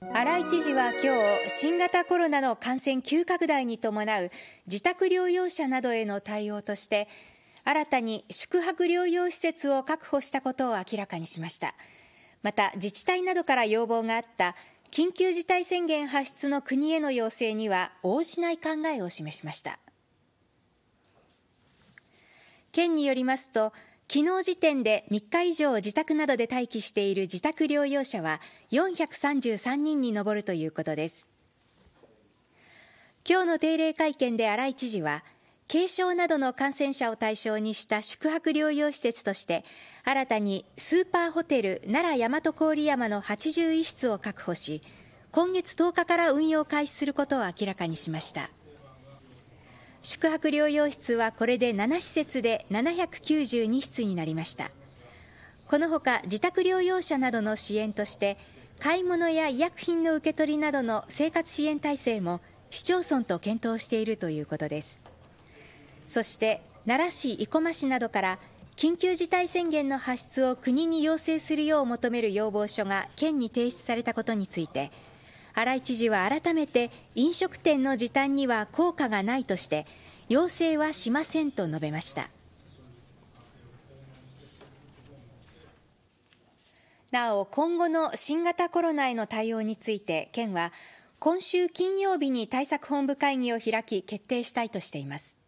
新井知事は今日新型コロナの感染急拡大に伴う自宅療養者などへの対応として新たに宿泊療養施設を確保したことを明らかにしましたまた自治体などから要望があった緊急事態宣言発出の国への要請には応じない考えを示しました県によりますと昨日時点で3日以上自宅などで待機している自宅療養者は433人に上るということです今日の定例会見で新井知事は軽症などの感染者を対象にした宿泊療養施設として新たにスーパーホテル奈良大和郡山の81室を確保し今月10日から運用開始することを明らかにしました宿泊療養室はこれで7施設で792室になりましたこのほか自宅療養者などの支援として買い物や医薬品の受け取りなどの生活支援体制も市町村と検討しているということですそして奈良市生駒市などから緊急事態宣言の発出を国に要請するよう求める要望書が県に提出されたことについて荒井知事は改めて飲食店の時短には効果がないとして要請はしませんと述べましたなお今後の新型コロナへの対応について県は今週金曜日に対策本部会議を開き決定したいとしています